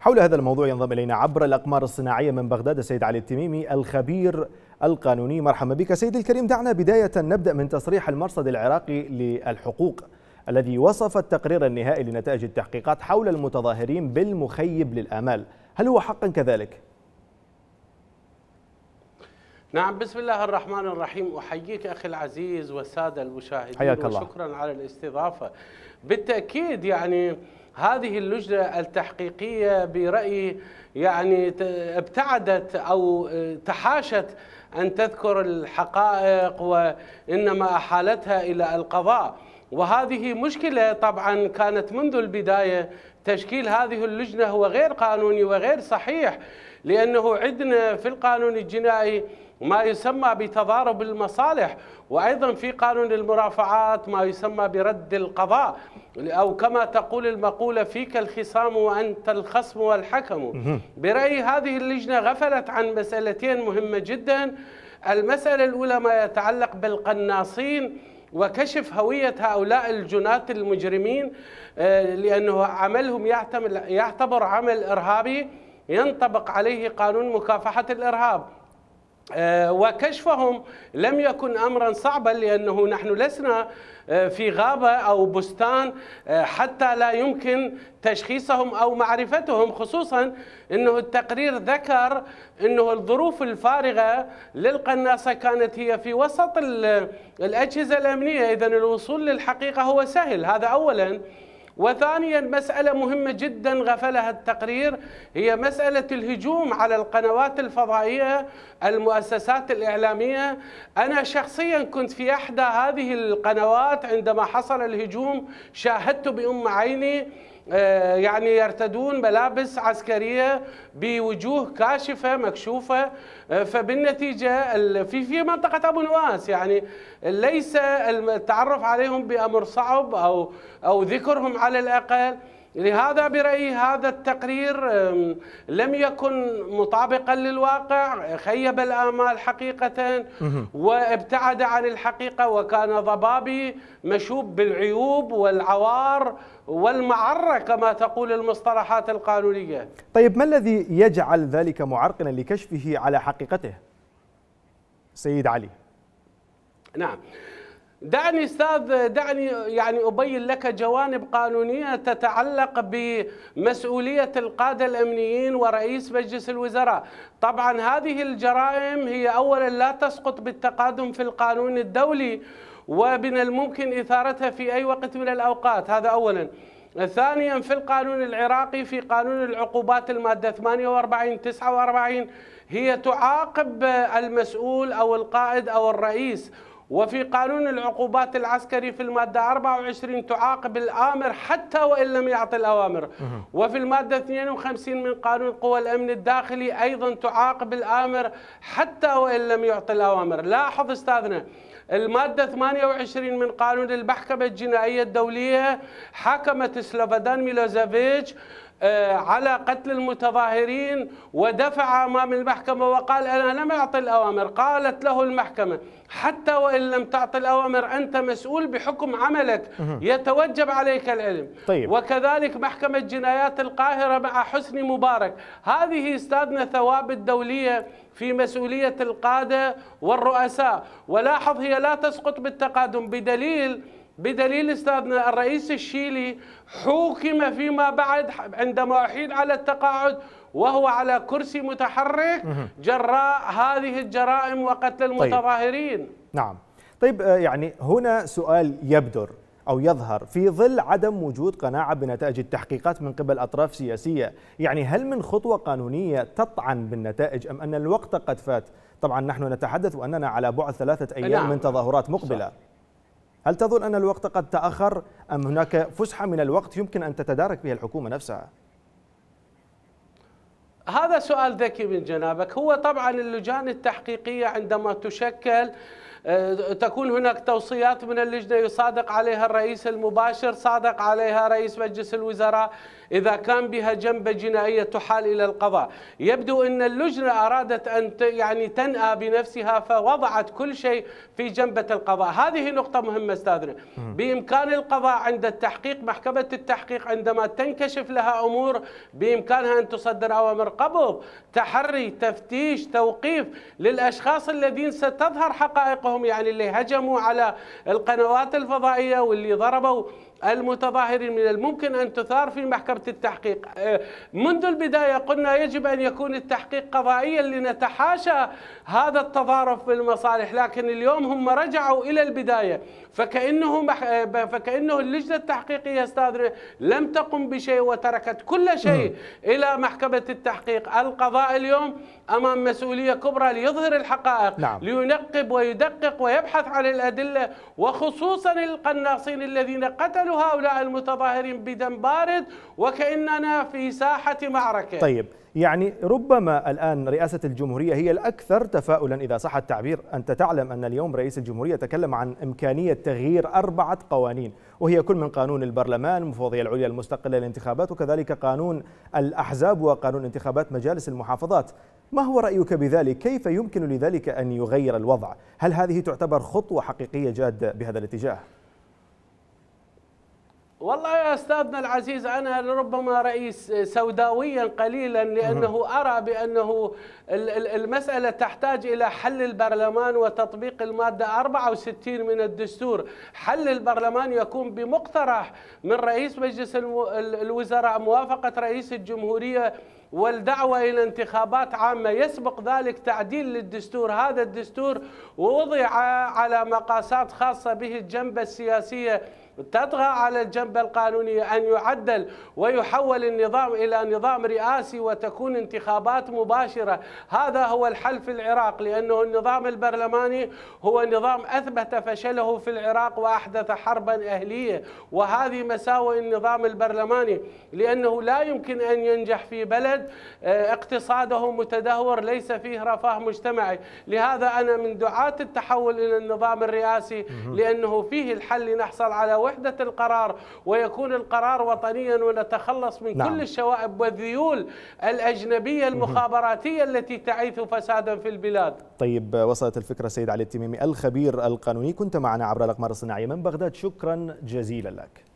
حول هذا الموضوع ينضم إلينا عبر الأقمار الصناعية من بغداد السيد علي التميمي الخبير القانوني مرحبا بك سيدي الكريم دعنا بداية نبدأ من تصريح المرصد العراقي للحقوق الذي وصف التقرير النهائي لنتائج التحقيقات حول المتظاهرين بالمخيب للآمال هل هو حقا كذلك؟ نعم بسم الله الرحمن الرحيم أحييك أخي العزيز والسادة المشاهدين حياك الله. وشكرا على الاستضافة بالتأكيد يعني هذه اللجنة التحقيقية برأيي يعني ابتعدت أو تحاشت أن تذكر الحقائق وإنما أحالتها إلى القضاء وهذه مشكلة طبعا كانت منذ البداية تشكيل هذه اللجنة هو غير قانوني وغير صحيح لأنه عندنا في القانون الجنائي وما يسمى بتضارب المصالح وأيضا في قانون المرافعات ما يسمى برد القضاء أو كما تقول المقولة فيك الخصام وأنت الخصم والحكم برأيي هذه اللجنة غفلت عن مسألتين مهمة جدا المسألة الأولى ما يتعلق بالقناصين وكشف هوية هؤلاء الجنات المجرمين آه، لأنه عملهم يعتبر عمل إرهابي ينطبق عليه قانون مكافحة الإرهاب آه، وكشفهم لم يكن امرا صعبا لانه نحن لسنا آه، في غابه او بستان آه، حتى لا يمكن تشخيصهم او معرفتهم خصوصا انه التقرير ذكر انه الظروف الفارغه للقناصه كانت هي في وسط الاجهزه الامنيه اذا الوصول للحقيقه هو سهل هذا اولا وثانيا مسألة مهمة جدا غفلها التقرير هي مسألة الهجوم على القنوات الفضائية المؤسسات الإعلامية أنا شخصيا كنت في إحدى هذه القنوات عندما حصل الهجوم شاهدت بأم عيني آه، يعني يرتدون ملابس عسكريه بوجوه كاشفه مكشوفه آه، فبالنتيجه في في منطقه ابو نواس يعني ليس التعرف عليهم بامر صعب او او ذكرهم على الاقل لهذا برأيي هذا التقرير لم يكن مطابقا للواقع خيب الآمال حقيقة وابتعد عن الحقيقة وكان ضبابي مشوب بالعيوب والعوار والمعرة كما تقول المصطلحات القانونية طيب ما الذي يجعل ذلك معرقلا لكشفه على حقيقته سيد علي نعم دعني استاذ دعني يعني ابين لك جوانب قانونيه تتعلق بمسؤوليه القاده الامنيين ورئيس مجلس الوزراء، طبعا هذه الجرائم هي اولا لا تسقط بالتقادم في القانون الدولي ومن الممكن اثارتها في اي وقت من الاوقات، هذا اولا. ثانيا في القانون العراقي في قانون العقوبات الماده 48 49 هي تعاقب المسؤول او القائد او الرئيس وفي قانون العقوبات العسكري في المادة 24 تعاقب الآمر حتى وإن لم يعطي الأوامر وفي المادة 52 من قانون قوى الأمن الداخلي أيضا تعاقب الآمر حتى وإن لم يعطي الأوامر لاحظ أستاذنا المادة 28 من قانون المحكمة الجنائية الدولية حكمت سلوفادان ميلوزافيتش آه، على قتل المتظاهرين ودفع امام المحكمه وقال انا لم اعطي الاوامر قالت له المحكمه حتى وان لم تعطي الاوامر انت مسؤول بحكم عملك يتوجب عليك العلم طيب. وكذلك محكمه جنايات القاهره مع حسني مبارك هذه استاذنا ثوابت دوليه في مسؤوليه القاده والرؤساء ولاحظ هي لا تسقط بالتقادم بدليل بدليل استاذنا الرئيس الشيلي حوكم فيما بعد عندما احيل على التقاعد وهو على كرسي متحرك جراء هذه الجرائم وقتل طيب. المتظاهرين طيب. نعم طيب آه، يعني هنا سؤال يبدر أو يظهر في ظل عدم وجود قناعة بنتائج التحقيقات من قبل أطراف سياسية يعني هل من خطوة قانونية تطعن بالنتائج أم أن الوقت قد فات طبعا نحن نتحدث وأننا على بعد ثلاثة أيام نعم. من تظاهرات مقبلة صح. هل تظن أن الوقت قد تأخر أم هناك فسحة من الوقت يمكن أن تتدارك بها الحكومة نفسها؟ هذا سؤال ذكي من جنابك هو طبعا اللجان التحقيقية عندما تشكل آه، تكون هناك توصيات من اللجنة يصادق عليها الرئيس المباشر صادق عليها رئيس مجلس الوزراء إذا كان بها جنبة جنائية تحال إلى القضاء يبدو أن اللجنة أرادت أن يعني تنأى بنفسها فوضعت كل شيء في جنبة القضاء هذه نقطة مهمة أستاذنا بإمكان القضاء عند التحقيق محكمة التحقيق عندما تنكشف لها أمور بإمكانها أن تصدر أوامر قبض تحري تفتيش توقيف للأشخاص الذين ستظهر حقائقهم انهم يعني اللي هجموا على القنوات الفضائية واللي ضربوا المتظاهرين من الممكن أن تثار في محكمة التحقيق آه، منذ البداية قلنا يجب أن يكون التحقيق قضائيا لنتحاشى هذا التضارب في المصالح لكن اليوم هم رجعوا إلى البداية فكأنه, مح... آه، فكأنه اللجنة التحقيقية أستاذ لم تقم بشيء وتركت كل شيء إلى محكمة التحقيق القضاء اليوم أمام مسؤولية كبرى ليظهر الحقائق نعم. لينقب ويدقق ويبحث عن الأدلة وخصوصا القناصين الذين قتلوا قتل هؤلاء المتظاهرين بدم بارد وكأننا في ساحة معركة طيب يعني ربما الآن رئاسة الجمهورية هي الأكثر تفاؤلا إذا صح التعبير أنت تعلم أن اليوم رئيس الجمهورية تكلم عن إمكانية تغيير أربعة قوانين وهي كل من قانون البرلمان المفوضية العليا المستقلة للانتخابات وكذلك قانون الأحزاب وقانون انتخابات مجالس المحافظات ما هو رأيك بذلك؟ كيف يمكن لذلك أن يغير الوضع؟ هل هذه تعتبر خطوة حقيقية جادة بهذا الاتجاه؟ والله يا استاذنا العزيز انا ربما رئيس سوداويا قليلا لانه ارى بانه المساله تحتاج الى حل البرلمان وتطبيق الماده 64 من الدستور، حل البرلمان يكون بمقترح من رئيس مجلس الوزراء موافقه رئيس الجمهوريه والدعوة إلى انتخابات عامة يسبق ذلك تعديل للدستور هذا الدستور وضع على مقاسات خاصة به الجنبة السياسية تطغى على الجنب القانوني أن يعدل ويحول النظام إلى نظام رئاسي وتكون انتخابات مباشرة هذا هو الحل في العراق لأنه النظام البرلماني هو نظام أثبت فشله في العراق وأحدث حربا أهلية وهذه مساوئ النظام البرلماني لأنه لا يمكن أن ينجح في بلد آه، اقتصاده متدهور ليس فيه رفاه مجتمعي لهذا أنا من دعاة التحول إلى النظام الرئاسي لأنه فيه الحل لنحصل على وحدة القرار ويكون القرار وطنيا ونتخلص من نعم. كل الشوائب والذيول الأجنبية المخابراتية التي تعيث فسادا في البلاد طيب وصلت الفكرة سيد علي التميمي الخبير القانوني كنت معنا عبر الأقمار الصناعية من بغداد شكرا جزيلا لك